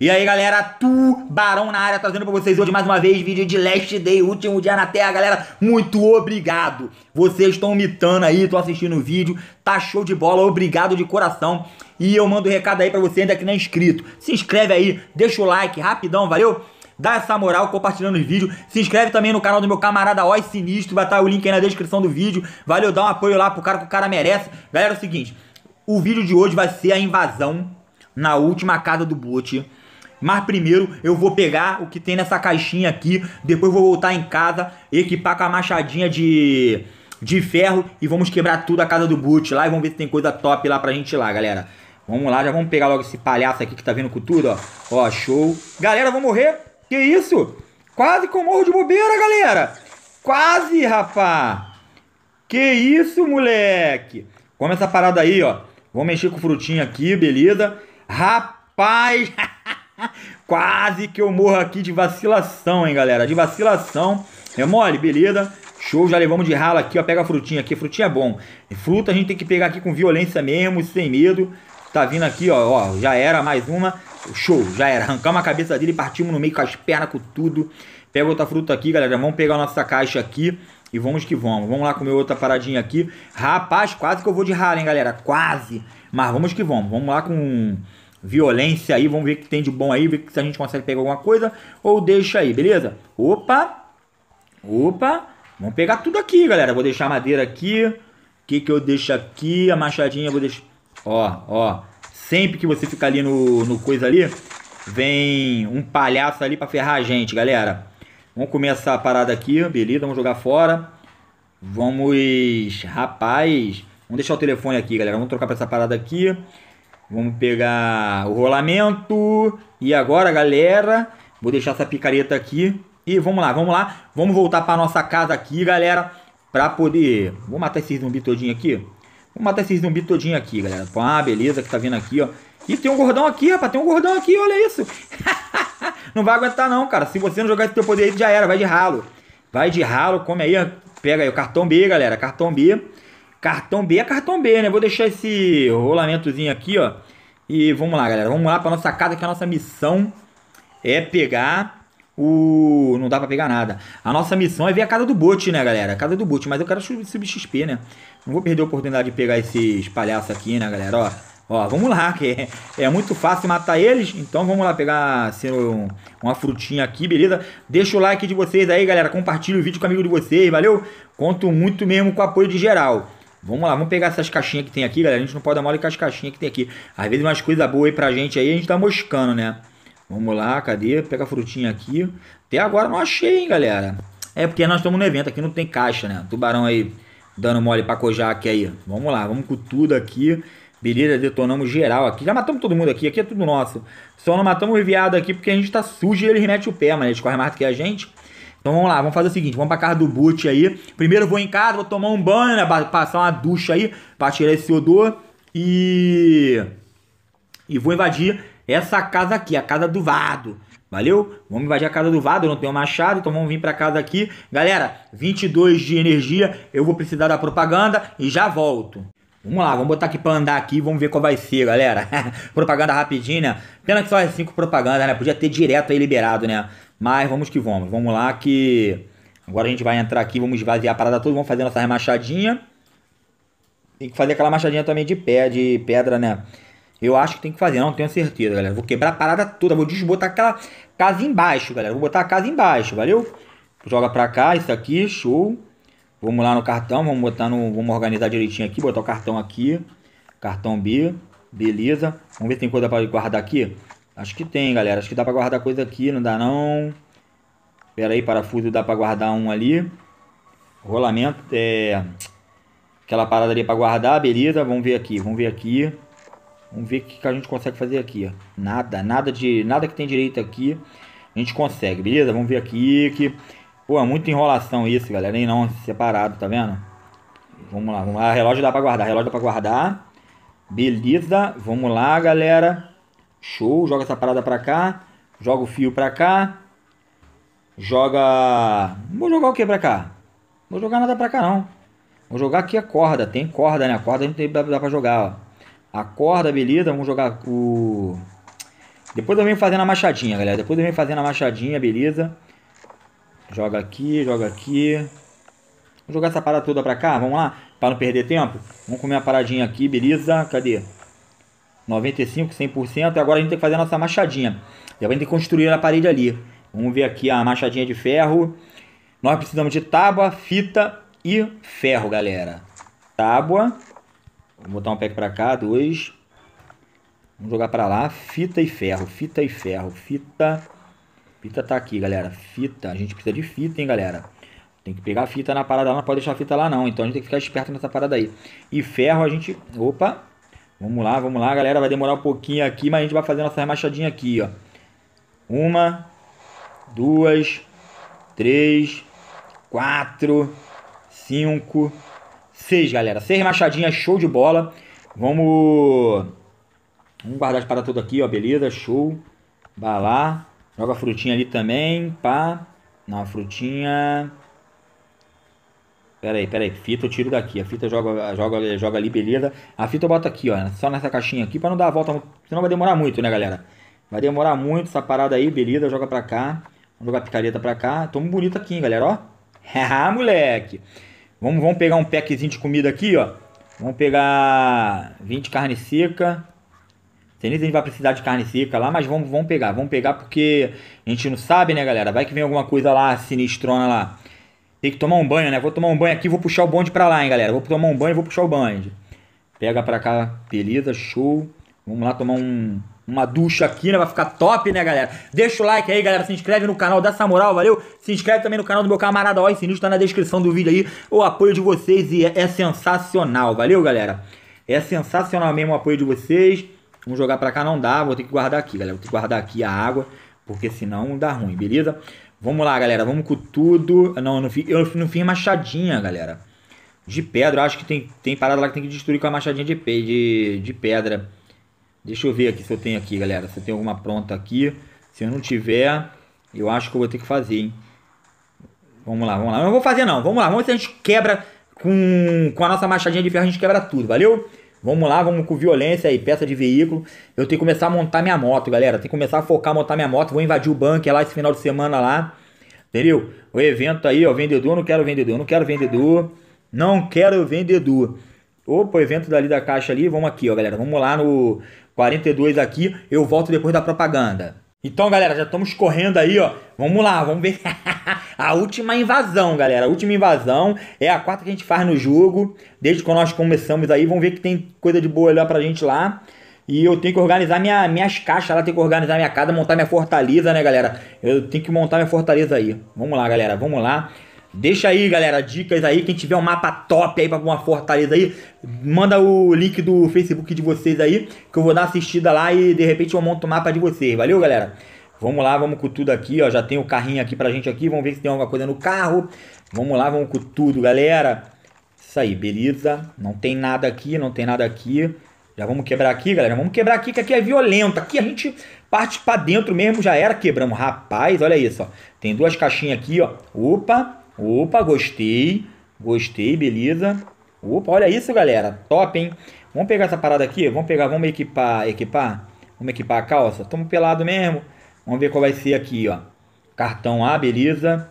E aí galera, Tubarão na área, trazendo pra vocês hoje mais uma vez vídeo de Last Day, último dia na Terra, galera, muito obrigado, vocês estão mitando aí, estão assistindo o vídeo, tá show de bola, obrigado de coração, e eu mando um recado aí pra você ainda que não é inscrito, se inscreve aí, deixa o like, rapidão, valeu? Dá essa moral compartilhando os vídeos. Se inscreve também no canal do meu camarada Oi Sinistro. Vai estar tá o link aí na descrição do vídeo. Valeu, dá um apoio lá pro cara que o cara merece. Galera, é o seguinte. O vídeo de hoje vai ser a invasão na última casa do Bote mas primeiro eu vou pegar o que tem nessa caixinha aqui, depois vou voltar em casa, equipar com a machadinha de, de ferro e vamos quebrar tudo a casa do Boot lá e vamos ver se tem coisa top lá pra gente ir lá, galera. Vamos lá, já vamos pegar logo esse palhaço aqui que tá vindo com tudo, ó. Ó, show. Galera, vou morrer? Que isso? Quase que eu morro de bobeira, galera. Quase, rapá. Que isso, moleque. Come essa parada aí, ó. Vou mexer com o frutinho aqui, beleza? Rapaz... Quase que eu morro aqui de vacilação, hein, galera. De vacilação. É mole, beleza? Show, já levamos de rala aqui, ó. Pega a frutinha aqui. Frutinha é bom. Fruta a gente tem que pegar aqui com violência mesmo, sem medo. Tá vindo aqui, ó. ó já era, mais uma. Show, já era. Arrancamos a cabeça dele, partimos no meio com as pernas, com tudo. Pega outra fruta aqui, galera. Vamos pegar a nossa caixa aqui. E vamos que vamos. Vamos lá comer outra paradinha aqui. Rapaz, quase que eu vou de rala, hein, galera. Quase. Mas vamos que vamos. Vamos lá com violência aí, vamos ver o que tem de bom aí, ver se a gente consegue pegar alguma coisa, ou deixa aí, beleza? Opa, opa, vamos pegar tudo aqui, galera, vou deixar a madeira aqui, o que que eu deixo aqui, a machadinha vou deixar, ó, ó, sempre que você fica ali no, no coisa ali, vem um palhaço ali pra ferrar a gente, galera. Vamos começar a parada aqui, beleza, vamos jogar fora, vamos, rapaz, vamos deixar o telefone aqui, galera, vamos trocar pra essa parada aqui, Vamos pegar o rolamento. E agora, galera, vou deixar essa picareta aqui. E vamos lá, vamos lá. Vamos voltar para nossa casa aqui, galera. Pra poder... Vou matar esses zumbi todinho aqui. Vou matar esses zumbi todinho aqui, galera. Ah, beleza, que tá vindo aqui, ó. E tem um gordão aqui, rapaz. Tem um gordão aqui, olha isso. não vai aguentar não, cara. Se você não jogar esse teu poder aí, já era. Vai de ralo. Vai de ralo, come aí. Pega aí o cartão B, galera. Cartão B. Cartão B é cartão B, né? Vou deixar esse rolamentozinho aqui, ó. E vamos lá, galera. Vamos lá pra nossa casa, que a nossa missão é pegar o... Não dá pra pegar nada. A nossa missão é ver a casa do bote, né, galera? A casa do bote. Mas eu quero subir XP, né? Não vou perder a oportunidade de pegar esses palhaços aqui, né, galera? Ó, ó vamos lá, que é, é muito fácil matar eles. Então vamos lá pegar ser um, uma frutinha aqui, beleza? Deixa o like de vocês aí, galera. Compartilha o vídeo com o amigo de vocês, valeu? Conto muito mesmo com o apoio de geral. Vamos lá, vamos pegar essas caixinhas que tem aqui, galera. A gente não pode dar mole com as caixinhas que tem aqui. Às vezes umas coisas boas aí pra gente aí, a gente tá moscando, né? Vamos lá, cadê? Pega a frutinha aqui. Até agora não achei, hein, galera. É porque nós estamos no evento, aqui não tem caixa, né? Tubarão aí dando mole pra Kojak aí. Vamos lá, vamos com tudo aqui. Beleza, detonamos geral aqui. Já matamos todo mundo aqui, aqui é tudo nosso. Só não matamos o viado aqui porque a gente tá sujo e ele remete o pé, mas ele corre mais do que a gente. Então vamos lá, vamos fazer o seguinte, vamos pra casa do Boot aí. Primeiro eu vou em casa, vou tomar um banho, né, passar uma ducha aí pra tirar esse odor e... E vou invadir essa casa aqui, a casa do Vado. Valeu? Vamos invadir a casa do Vado, eu não tenho machado, então vamos vir pra casa aqui. Galera, 22 de energia, eu vou precisar da propaganda e já volto. Vamos lá, vamos botar aqui pra andar aqui, vamos ver qual vai ser, galera. propaganda rapidinha, né? Pena que só é 5 propaganda, né? Podia ter direto aí liberado, né? Mas vamos que vamos. Vamos lá que agora a gente vai entrar aqui, vamos esvaziar a parada toda, vamos fazer nossa remachadinha. Tem que fazer aquela machadinha também de pé, de pedra, né? Eu acho que tem que fazer, não tenho certeza, galera. Vou quebrar a parada toda, vou desbotar aquela casa embaixo, galera. Vou botar a casa embaixo, valeu? Joga pra cá, isso aqui, show. Vamos lá no cartão, vamos botar no. Vamos organizar direitinho aqui, botar o cartão aqui. Cartão B. Beleza. Vamos ver se tem coisa para guardar aqui. Acho que tem, galera. Acho que dá pra guardar coisa aqui, não dá não. Pera aí, parafuso dá pra guardar um ali. Rolamento é... Aquela parada ali pra guardar, beleza. Vamos ver aqui, vamos ver aqui. Vamos ver o que a gente consegue fazer aqui. Nada, nada de... Nada que tem direito aqui. A gente consegue, beleza? Vamos ver aqui que... Pô, é muita enrolação isso, galera. Nem não, separado, tá vendo? Vamos lá, vamos lá. Relógio dá pra guardar, relógio dá pra guardar. Beleza, vamos lá, galera. Show, joga essa parada pra cá. Joga o fio pra cá. Joga. vou jogar o que pra cá? Não vou jogar nada pra cá não. Vou jogar aqui a corda. Tem corda, né? A corda a gente dá, dá pra jogar, ó. A corda, beleza. Vamos jogar o. Depois eu venho fazendo a machadinha, galera. Depois eu venho fazendo a machadinha, beleza. Joga aqui, joga aqui. Vou jogar essa parada toda pra cá, vamos lá? Pra não perder tempo. Vamos comer a paradinha aqui, beleza? Cadê? 95, 100%. E agora a gente tem que fazer a nossa machadinha. E a gente tem que construir a parede ali. Vamos ver aqui a machadinha de ferro. Nós precisamos de tábua, fita e ferro, galera. Tábua. Vou botar um pack pra cá, dois. Vamos jogar pra lá. Fita e ferro, fita e ferro, fita. Fita tá aqui, galera. Fita. A gente precisa de fita, hein, galera. Tem que pegar a fita na parada lá, não pode deixar a fita lá não. Então a gente tem que ficar esperto nessa parada aí. E ferro a gente... Opa! Vamos lá, vamos lá, galera. Vai demorar um pouquinho aqui, mas a gente vai fazer nossa remachadinha aqui, ó. Uma, duas, três, quatro, cinco, seis, galera. Seis remachadinhas, show de bola. Vamos... Vamos guardar as paradas todas aqui, ó. Beleza, show. Vai lá. Joga a frutinha ali também, pá. Na frutinha... Peraí, peraí. Fita eu tiro daqui. A fita joga, joga, joga ali, beleza. A fita eu boto aqui, ó. Só nessa caixinha aqui pra não dar a volta. Senão vai demorar muito, né, galera? Vai demorar muito essa parada aí, beleza. Joga pra cá. Vamos jogar picareta pra cá. Tô muito bonito aqui, hein, galera, ó. Haha, moleque. Vamos, vamos pegar um packzinho de comida aqui, ó. Vamos pegar 20 carne seca. Sei nem se a gente vai precisar de carne seca lá, mas vamos, vamos pegar. Vamos pegar porque a gente não sabe, né, galera? Vai que vem alguma coisa lá sinistrona lá. Tem que tomar um banho, né? Vou tomar um banho aqui, vou puxar o bonde pra lá, hein, galera. Vou tomar um banho, vou puxar o bonde. Pega pra cá, beleza, show. Vamos lá tomar um, uma ducha aqui, né? Vai ficar top, né, galera? Deixa o like aí, galera. Se inscreve no canal essa moral, valeu? Se inscreve também no canal do meu camarada Oi Sinistro, tá na descrição do vídeo aí. O apoio de vocês e é, é sensacional, valeu, galera? É sensacional mesmo o apoio de vocês. Vamos jogar pra cá, não dá. Vou ter que guardar aqui, galera. Vou ter que guardar aqui a água, porque senão dá ruim, beleza? Vamos lá, galera. Vamos com tudo. Não, eu não fiz, eu não fiz é machadinha, galera. De pedra, eu acho que tem, tem parada lá que tem que destruir com a machadinha de, de, de pedra. Deixa eu ver aqui se eu tenho aqui, galera. Se eu tenho alguma pronta aqui. Se eu não tiver, eu acho que eu vou ter que fazer, hein? Vamos lá, vamos lá. Eu não vou fazer, não. Vamos lá, vamos ver se a gente quebra com, com a nossa machadinha de ferro. A gente quebra tudo, valeu? Vamos lá, vamos com violência aí, peça de veículo. Eu tenho que começar a montar minha moto, galera. Tenho que começar a focar, montar minha moto. Vou invadir o bunker lá esse final de semana lá. Entendeu? O evento aí, ó, vendedor, não quero vendedor, não quero vendedor. Não quero vendedor. Opa, evento dali da caixa ali, vamos aqui, ó, galera. Vamos lá no 42 aqui, eu volto depois da propaganda. Então, galera, já estamos correndo aí, ó. Vamos lá, vamos ver a última invasão, galera. A última invasão é a quarta que a gente faz no jogo. Desde quando nós começamos aí, vamos ver que tem coisa de boa lá pra gente lá. E eu tenho que organizar minha, minhas caixas lá, tenho que organizar minha casa, montar minha fortaleza, né, galera? Eu tenho que montar minha fortaleza aí. Vamos lá, galera, vamos lá. Deixa aí, galera, dicas aí. Quem tiver um mapa top aí pra alguma fortaleza aí, manda o link do Facebook de vocês aí, que eu vou dar assistida lá e de repente eu monto o mapa de vocês. Valeu, galera? Vamos lá, vamos com tudo aqui, ó. Já tem o carrinho aqui pra gente aqui. Vamos ver se tem alguma coisa no carro. Vamos lá, vamos com tudo, galera. Isso aí, beleza. Não tem nada aqui, não tem nada aqui. Já vamos quebrar aqui, galera. Vamos quebrar aqui, que aqui é violento. Aqui a gente parte pra dentro mesmo, já era. Quebramos. Rapaz, olha isso, ó. Tem duas caixinhas aqui, ó. Opa. Opa, gostei. Gostei, beleza. Opa, olha isso, galera. Top, hein? Vamos pegar essa parada aqui. Vamos pegar, vamos equipar, equipar. Vamos equipar a calça. Tamo pelado mesmo. Vamos ver qual vai ser aqui, ó. Cartão A, beleza.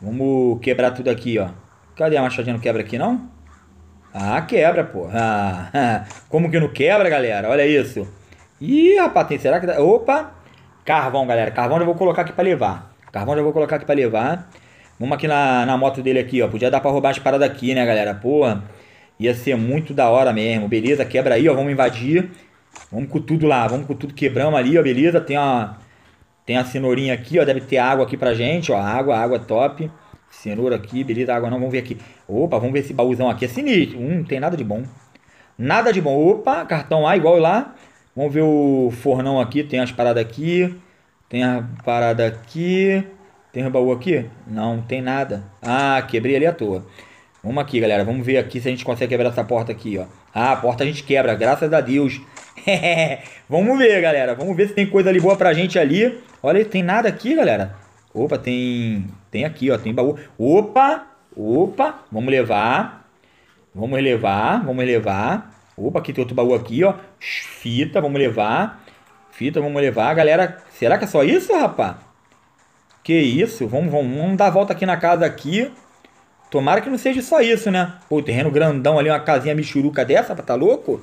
Vamos quebrar tudo aqui, ó. Cadê a machadinha? Não quebra aqui, não? Ah, quebra, pô. Ah, como que não quebra, galera? Olha isso. Ih, rapaz, tem, será que... Dá? Opa! Carvão, galera. Carvão eu vou colocar aqui pra levar. Carvão eu vou colocar aqui pra levar. Vamos aqui na, na moto dele aqui, ó. Podia dar pra roubar as paradas aqui, né, galera? Porra, ia ser muito da hora mesmo. Beleza, quebra aí, ó. Vamos invadir. Vamos com tudo lá. Vamos com tudo. Quebramos ali, ó. Beleza, tem a... Tem a cenourinha aqui, ó. Deve ter água aqui pra gente, ó. Água, água top. Cenoura aqui, beleza. Água não, vamos ver aqui. Opa, vamos ver esse baúzão aqui. É sinistro. Hum, não tem nada de bom. Nada de bom. Opa, cartão lá, igual lá. Vamos ver o fornão aqui. Tem as paradas aqui. Tem a parada aqui. Tem um baú aqui? Não, tem nada. Ah, quebrei ali à toa. Vamos aqui, galera. Vamos ver aqui se a gente consegue quebrar essa porta aqui, ó. Ah, a porta a gente quebra, graças a Deus. Vamos ver, galera. Vamos ver se tem coisa ali boa pra gente ali. Olha, tem nada aqui, galera. Opa, tem... Tem aqui, ó. Tem baú. Opa! Opa! Vamos levar. Vamos levar. Vamos levar. Opa, aqui tem outro baú aqui, ó. Fita, vamos levar. Fita, vamos levar. Galera, será que é só isso, rapaz? Que isso, vamos, vamos, vamos dar a volta aqui na casa aqui. Tomara que não seja só isso, né? Pô, terreno grandão ali, uma casinha michuruca dessa, tá louco?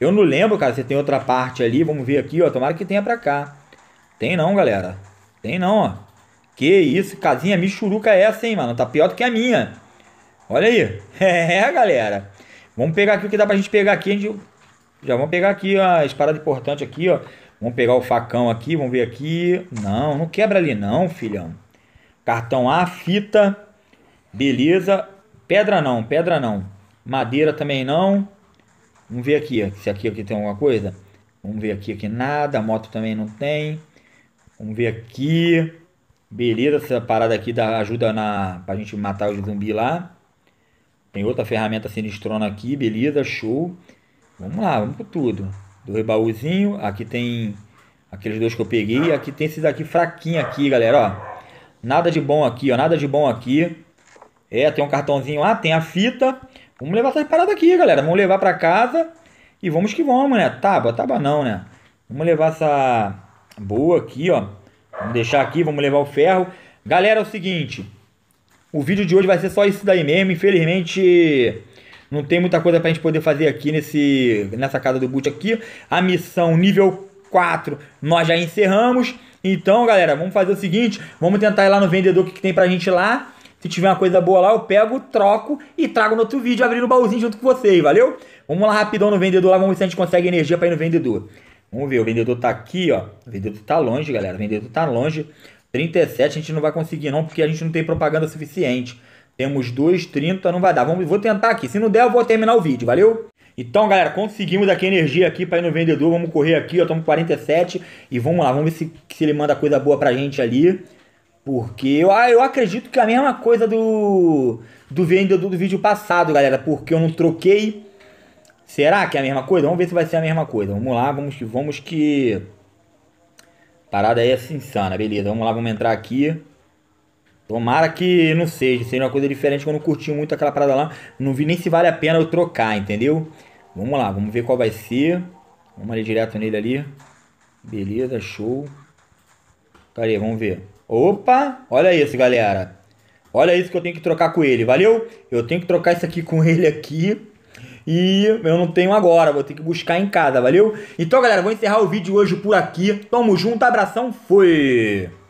Eu não lembro, cara, se tem outra parte ali. Vamos ver aqui, ó. Tomara que tenha pra cá. Tem não, galera. Tem não, ó. Que isso, casinha michuruca é essa, hein, mano? Tá pior do que a minha. Olha aí. É, galera. Vamos pegar aqui o que dá pra gente pegar aqui. A gente... Já vamos pegar aqui ó, as paradas importantes aqui, ó. Vamos pegar o facão aqui, vamos ver aqui. Não, não quebra ali não, filhão. Cartão A, fita. Beleza. Pedra não, pedra não. Madeira também não. Vamos ver aqui, se aqui, aqui tem alguma coisa. Vamos ver aqui, aqui nada. Moto também não tem. Vamos ver aqui. Beleza, essa parada aqui dá, ajuda na, pra gente matar os zumbi lá. Tem outra ferramenta sinistrona aqui, beleza, show. Vamos lá, vamos com tudo do rebaúzinho. Aqui tem aqueles dois que eu peguei. Aqui tem esses aqui fraquinho aqui, galera, ó. Nada de bom aqui, ó. Nada de bom aqui. É, tem um cartãozinho lá, tem a fita. Vamos levar essas paradas aqui, galera. Vamos levar pra casa. E vamos que vamos, né? Tábua, tábua não, né? Vamos levar essa boa aqui, ó. Vamos deixar aqui, vamos levar o ferro. Galera, é o seguinte. O vídeo de hoje vai ser só isso daí mesmo. Infelizmente... Não tem muita coisa pra gente poder fazer aqui nesse, nessa casa do boot aqui. A missão nível 4 nós já encerramos. Então, galera, vamos fazer o seguinte. Vamos tentar ir lá no vendedor que, que tem pra gente lá. Se tiver uma coisa boa lá, eu pego, troco e trago no outro vídeo abrindo o baúzinho junto com vocês, valeu? Vamos lá rapidão no vendedor lá, vamos ver se a gente consegue energia pra ir no vendedor. Vamos ver, o vendedor tá aqui, ó. O vendedor tá longe, galera. O vendedor tá longe. 37 a gente não vai conseguir não, porque a gente não tem propaganda suficiente. Temos 2,30, não vai dar. Vamos, vou tentar aqui. Se não der, eu vou terminar o vídeo, valeu? Então, galera, conseguimos aqui energia aqui para ir no vendedor. Vamos correr aqui, ó. Estamos 47. E vamos lá, vamos ver se, se ele manda coisa boa pra gente ali. Porque eu, ah, eu acredito que é a mesma coisa do, do vendedor do vídeo passado, galera. Porque eu não troquei. Será que é a mesma coisa? Vamos ver se vai ser a mesma coisa. Vamos lá, vamos, vamos que... Parada aí é insana, beleza. Vamos lá, vamos entrar aqui. Tomara que não seja, seja uma coisa diferente, que eu não curti muito aquela parada lá. Não vi nem se vale a pena eu trocar, entendeu? Vamos lá, vamos ver qual vai ser. Vamos ali direto nele ali. Beleza, show. Cadê? Vamos ver. Opa! Olha isso, galera. Olha isso que eu tenho que trocar com ele, valeu? Eu tenho que trocar isso aqui com ele aqui. E eu não tenho agora, vou ter que buscar em casa, valeu? Então, galera, vou encerrar o vídeo hoje por aqui. Tamo junto, abração, fui!